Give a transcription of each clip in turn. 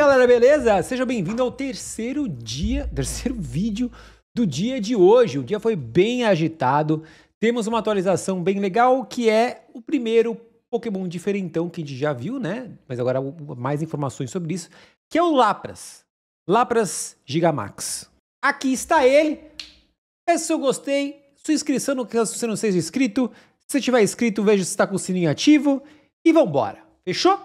aí galera, beleza? Seja bem-vindo ao terceiro dia, terceiro vídeo do dia de hoje. O dia foi bem agitado, temos uma atualização bem legal que é o primeiro Pokémon diferentão que a gente já viu, né? Mas agora mais informações sobre isso, que é o Lapras. Lapras Gigamax. Aqui está ele. Peça seu gostei, sua inscrição no caso você não seja inscrito. Se você tiver inscrito, veja se está com o sininho ativo e vambora. Fechou?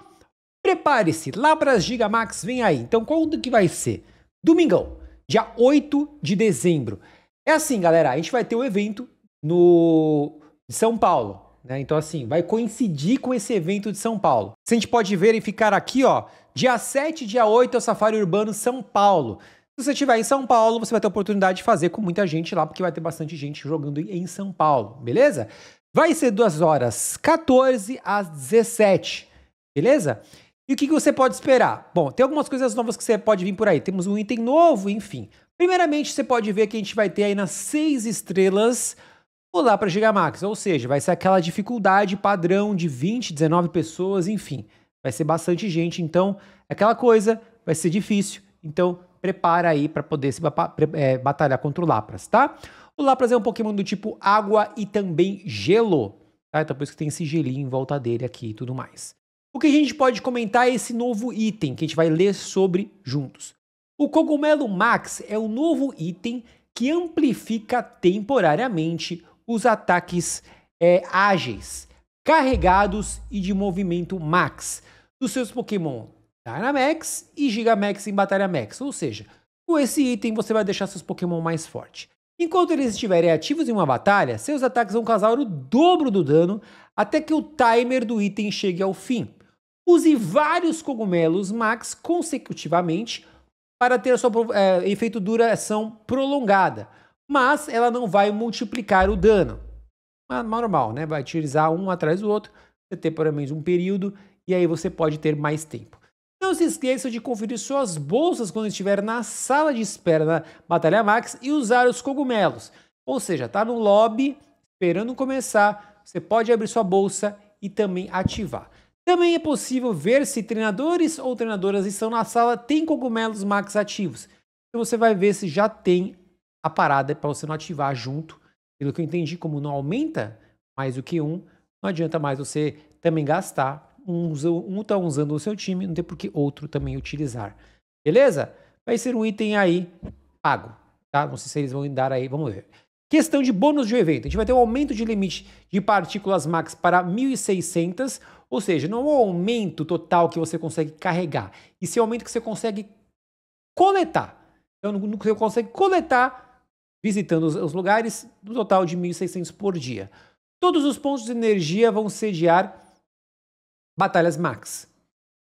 Prepare-se, Labras Gigamax vem aí. Então, quando que vai ser? Domingão, dia 8 de dezembro. É assim, galera, a gente vai ter o um evento no de São Paulo, né? Então, assim, vai coincidir com esse evento de São Paulo. Se a gente pode verificar aqui, ó, dia 7 dia 8 é o Safari Urbano São Paulo. Se você estiver em São Paulo, você vai ter a oportunidade de fazer com muita gente lá, porque vai ter bastante gente jogando em São Paulo, beleza? Vai ser das horas 14 às 17, beleza? E o que, que você pode esperar? Bom, tem algumas coisas novas que você pode vir por aí. Temos um item novo, enfim. Primeiramente, você pode ver que a gente vai ter aí nas seis estrelas o lá para Gigamax, ou seja, vai ser aquela dificuldade padrão de 20, 19 pessoas, enfim. Vai ser bastante gente, então aquela coisa vai ser difícil. Então, prepara aí para poder se é, batalhar contra o Lapras, tá? O Lapras é um Pokémon do tipo água e também gelo, tá? Então por isso que tem esse gelinho em volta dele aqui e tudo mais. O que a gente pode comentar é esse novo item que a gente vai ler sobre juntos. O cogumelo Max é o novo item que amplifica temporariamente os ataques é, ágeis, carregados e de movimento Max dos seus Pokémon Dynamax e Gigamax em Batalha Max. Ou seja, com esse item você vai deixar seus Pokémon mais fortes. Enquanto eles estiverem ativos em uma batalha, seus ataques vão causar o dobro do dano até que o timer do item chegue ao fim. Use vários cogumelos max consecutivamente para ter a sua é, efeito duração é, prolongada, mas ela não vai multiplicar o dano. Mas é normal, né? Vai utilizar um atrás do outro, você ter pelo menos um período e aí você pode ter mais tempo. Não se esqueça de conferir suas bolsas quando estiver na sala de espera na Batalha Max e usar os cogumelos. Ou seja, tá no lobby, esperando começar, você pode abrir sua bolsa e também ativar. Também é possível ver se treinadores ou treinadoras estão na sala tem cogumelos max ativos. Então você vai ver se já tem a parada para você não ativar junto. Pelo que eu entendi, como não aumenta mais do que um, não adianta mais você também gastar. Um está um tá usando o seu time, não tem por que outro também utilizar. Beleza? Vai ser um item aí pago. Tá? Não sei se eles vão dar aí, vamos ver. Questão de bônus de evento. A gente vai ter um aumento de limite de partículas max para 1.600, ou seja, não é um aumento total que você consegue carregar, e sim um aumento que você consegue coletar. Então, você consegue coletar visitando os, lugares, no total de 1.600 por dia. Todos os pontos de energia vão sediar batalhas max.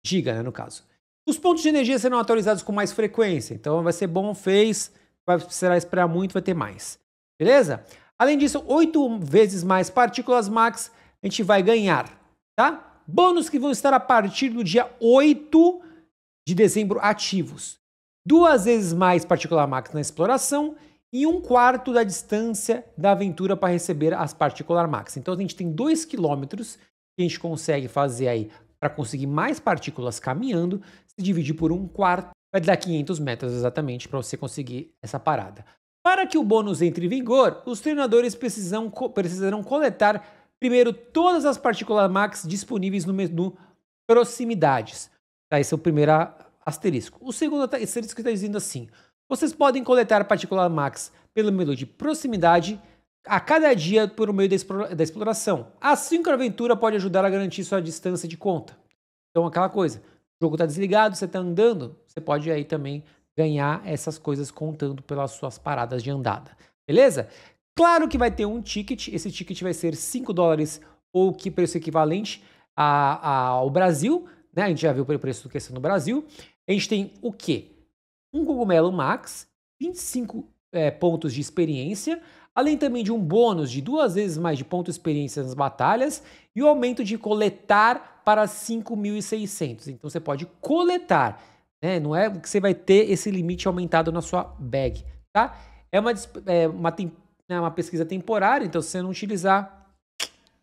Giga, né, no caso. Os pontos de energia serão atualizados com mais frequência, então vai ser bom, fez, vai precisar esperar muito, vai ter mais beleza? Além disso, 8 vezes mais partículas max a gente vai ganhar, tá? Bônus que vão estar a partir do dia 8 de dezembro ativos. Duas vezes mais partícula max na exploração e um quarto da distância da aventura para receber as partículas max. Então a gente tem 2 quilômetros que a gente consegue fazer aí para conseguir mais partículas caminhando, se dividir por um quarto, vai dar 500 metros exatamente para você conseguir essa parada. Para que o bônus entre em vigor, os treinadores precisam, precisarão coletar primeiro todas as partículas max disponíveis no menu proximidades. Tá, esse é o primeiro asterisco. O segundo asterisco está dizendo assim: vocês podem coletar partícula max pelo menu de proximidade a cada dia por meio da exploração. Assim que a aventura pode ajudar a garantir sua distância de conta. Então, aquela coisa: o jogo está desligado, você está andando, você pode aí também ganhar essas coisas contando pelas suas paradas de andada. Beleza? Claro que vai ter um ticket, esse ticket vai ser 5 dólares ou que preço equivalente a, a, ao Brasil, né? A gente já viu o preço do que é no Brasil. A gente tem o quê? Um cogumelo max, 25 é, pontos de experiência, além também de um bônus de duas vezes mais de ponto de experiência nas batalhas e o aumento de coletar para 5.600. Então você pode coletar né? Não é que você vai ter esse limite aumentado na sua bag, tá? É uma, é uma, é uma pesquisa temporária, então se você não utilizar,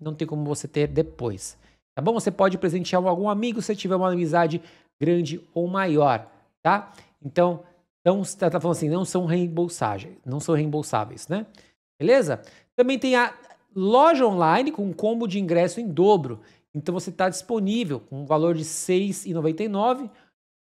não tem como você ter depois. Tá bom? Você pode presentear algum amigo se tiver uma amizade grande ou maior, tá? Então, não, tá, tá, falando assim, não são reembolsáveis, não são reembolsáveis, né? Beleza? Também tem a loja online com combo de ingresso em dobro. Então você está disponível com um valor de R$ 6,99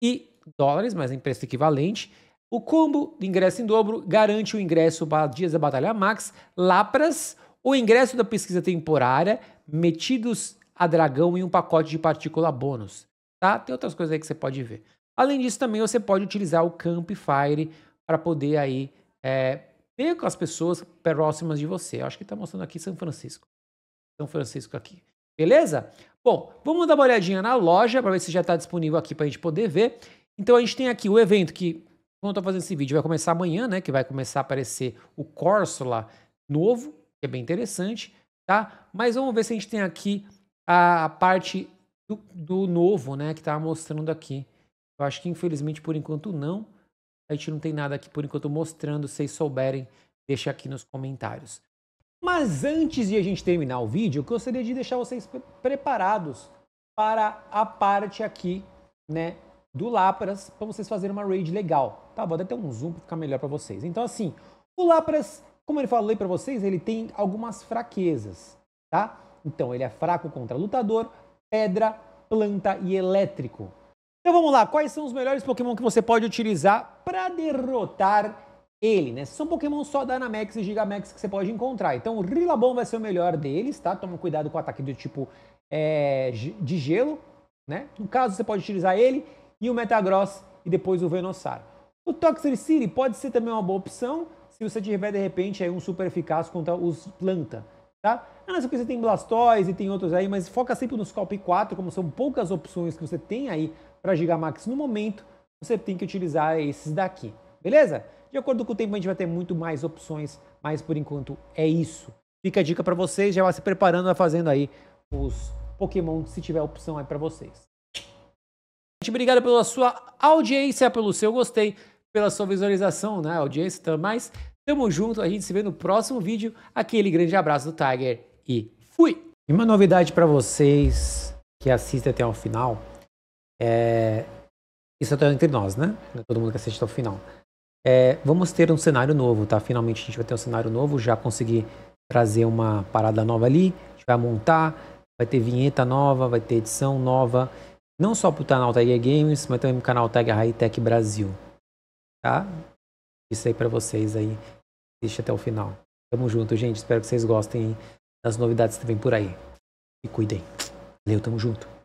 e dólares, mas em preço equivalente. O combo de ingresso em dobro garante o ingresso para Dias da Batalha Max, Lapras, o ingresso da pesquisa temporária, metidos a dragão e um pacote de partícula bônus. Tá? Tem outras coisas aí que você pode ver. Além disso, também você pode utilizar o Campfire para poder aí é, ver com as pessoas próximas de você. Eu acho que está mostrando aqui São Francisco. São Francisco aqui. Beleza? Bom, vamos dar uma olhadinha na loja para ver se já está disponível aqui para a gente poder ver. Então a gente tem aqui o evento que, quando eu estou fazendo esse vídeo, vai começar amanhã, né? Que vai começar a aparecer o lá novo, que é bem interessante, tá? Mas vamos ver se a gente tem aqui a, a parte do, do, novo, né? Que está mostrando aqui. Eu acho que infelizmente por enquanto não. A gente não tem nada aqui por enquanto mostrando. Se vocês souberem, deixa aqui nos comentários. Mas antes de a gente terminar o vídeo, eu gostaria de deixar vocês pre preparados para a parte aqui, né, do Lapras para vocês fazerem uma raid legal, tá? Vou até ter um zoom para ficar melhor para vocês. Então, assim, o Lapras, como eu falei para vocês, ele tem algumas fraquezas, tá? Então, ele é fraco contra lutador, pedra, planta e elétrico. Então, vamos lá. Quais são os melhores Pokémon que você pode utilizar para derrotar ele, né? São Pokémon só da Anamax e Gigamax que você pode encontrar. Então, o Rilabon vai ser o melhor deles, tá? Toma cuidado com o ataque do tipo é, de gelo, né? No caso, você pode utilizar ele e o Metagross e depois o Venossauro. O City pode ser também uma boa opção se você tiver, de repente, aí um super eficaz contra os planta, tá? Ah, não sei você tem Blastoise e tem outros aí, mas foca sempre nos Scalp 4, como são poucas opções que você tem aí para Gigamax no momento, você tem que utilizar esses daqui, beleza? De acordo com o tempo, a gente vai ter muito mais opções, mas por enquanto é isso. Fica a dica para vocês, já vai se preparando, vai fazendo aí os Pokémon, se tiver opção aí para vocês. Obrigado pela sua audiência, pelo seu gostei, pela sua visualização, né? Audiência, tudo mais. Tamo junto, a gente se vê no próximo vídeo. Aquele grande abraço do Tiger e fui! E uma novidade para vocês que assistem até o final é... Isso é entre nós, né? Todo mundo que assiste até o final. É... Vamos ter um cenário novo, tá? Finalmente a gente vai ter um cenário novo. Já consegui trazer uma parada nova ali. A gente vai montar, vai ter vinheta nova, vai ter edição nova não só para o canal Tag Games, mas também para o canal Tag High Tech Brasil. Tá? Isso aí para vocês aí. Assiste até o final. Tamo junto, gente. Espero que vocês gostem das novidades que vem por aí. E cuidem. Valeu, tamo junto.